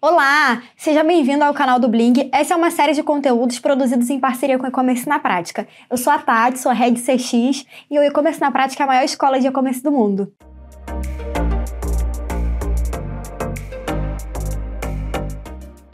Olá, seja bem-vindo ao canal do Bling. Essa é uma série de conteúdos produzidos em parceria com o e-commerce na prática. Eu sou a Tati, sou a Head CX e o e-commerce na prática é a maior escola de e-commerce do mundo.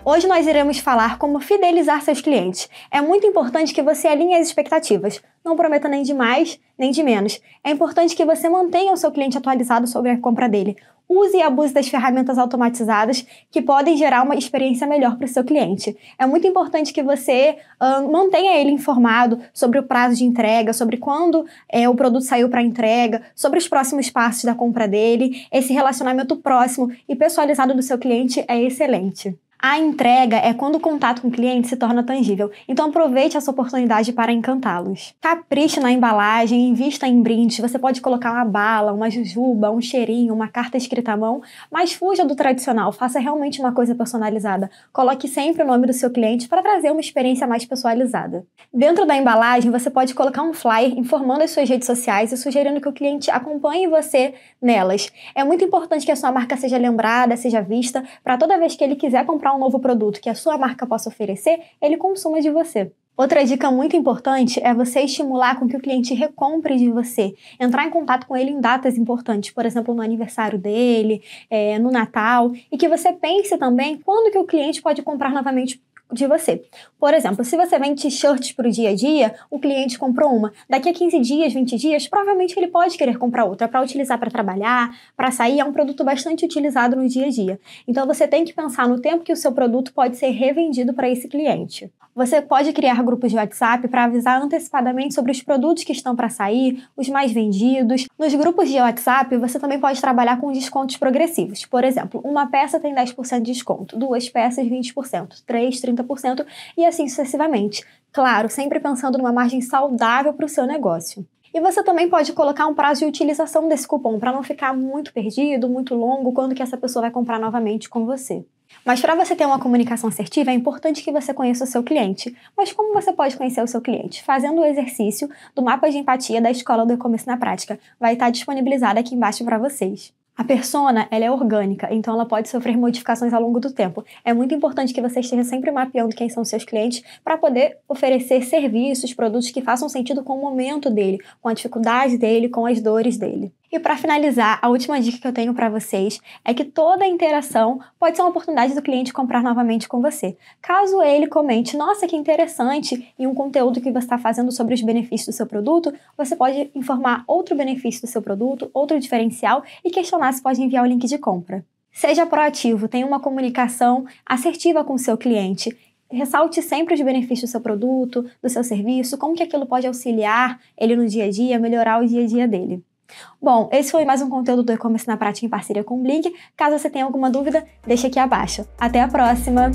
Hoje nós iremos falar como fidelizar seus clientes. É muito importante que você alinhe as expectativas. Não prometa nem de mais, nem de menos. É importante que você mantenha o seu cliente atualizado sobre a compra dele. Use e abuse das ferramentas automatizadas que podem gerar uma experiência melhor para o seu cliente. É muito importante que você uh, mantenha ele informado sobre o prazo de entrega, sobre quando é, o produto saiu para entrega, sobre os próximos passos da compra dele. Esse relacionamento próximo e pessoalizado do seu cliente é excelente. A entrega é quando o contato com o cliente se torna tangível, então aproveite essa oportunidade para encantá-los. Capriche na embalagem, invista em brindes, você pode colocar uma bala, uma jujuba, um cheirinho, uma carta escrita à mão, mas fuja do tradicional, faça realmente uma coisa personalizada. Coloque sempre o nome do seu cliente para trazer uma experiência mais personalizada. Dentro da embalagem, você pode colocar um flyer informando as suas redes sociais e sugerindo que o cliente acompanhe você nelas. É muito importante que a sua marca seja lembrada, seja vista, para toda vez que ele quiser comprar um novo produto que a sua marca possa oferecer, ele consuma de você. Outra dica muito importante é você estimular com que o cliente recompre de você, entrar em contato com ele em datas importantes, por exemplo, no aniversário dele, é, no Natal, e que você pense também quando que o cliente pode comprar novamente de você. Por exemplo, se você vende t-shirts para o dia a dia, o cliente comprou uma. Daqui a 15 dias, 20 dias, provavelmente ele pode querer comprar outra para utilizar para trabalhar, para sair. É um produto bastante utilizado no dia a dia. Então você tem que pensar no tempo que o seu produto pode ser revendido para esse cliente. Você pode criar grupos de WhatsApp para avisar antecipadamente sobre os produtos que estão para sair, os mais vendidos. Nos grupos de WhatsApp, você também pode trabalhar com descontos progressivos. Por exemplo, uma peça tem 10% de desconto, duas peças 20%, três 30%. 50% e assim sucessivamente. Claro, sempre pensando numa margem saudável para o seu negócio. E você também pode colocar um prazo de utilização desse cupom para não ficar muito perdido, muito longo, quando que essa pessoa vai comprar novamente com você. Mas para você ter uma comunicação assertiva, é importante que você conheça o seu cliente. Mas como você pode conhecer o seu cliente? Fazendo o exercício do mapa de empatia da Escola do E-Commerce na Prática. Vai estar disponibilizado aqui embaixo para vocês. A persona, ela é orgânica, então ela pode sofrer modificações ao longo do tempo. É muito importante que você esteja sempre mapeando quem são seus clientes para poder oferecer serviços, produtos que façam sentido com o momento dele, com a dificuldade dele, com as dores dele. E para finalizar, a última dica que eu tenho para vocês é que toda interação pode ser uma oportunidade do cliente comprar novamente com você. Caso ele comente, nossa, que interessante, e um conteúdo que você está fazendo sobre os benefícios do seu produto, você pode informar outro benefício do seu produto, outro diferencial e questionar se pode enviar o link de compra. Seja proativo, tenha uma comunicação assertiva com o seu cliente ressalte sempre os benefícios do seu produto, do seu serviço, como que aquilo pode auxiliar ele no dia a dia, melhorar o dia a dia dele. Bom, esse foi mais um conteúdo do E-Commerce na Prática em parceria com o Blink. Caso você tenha alguma dúvida, deixa aqui abaixo. Até a próxima!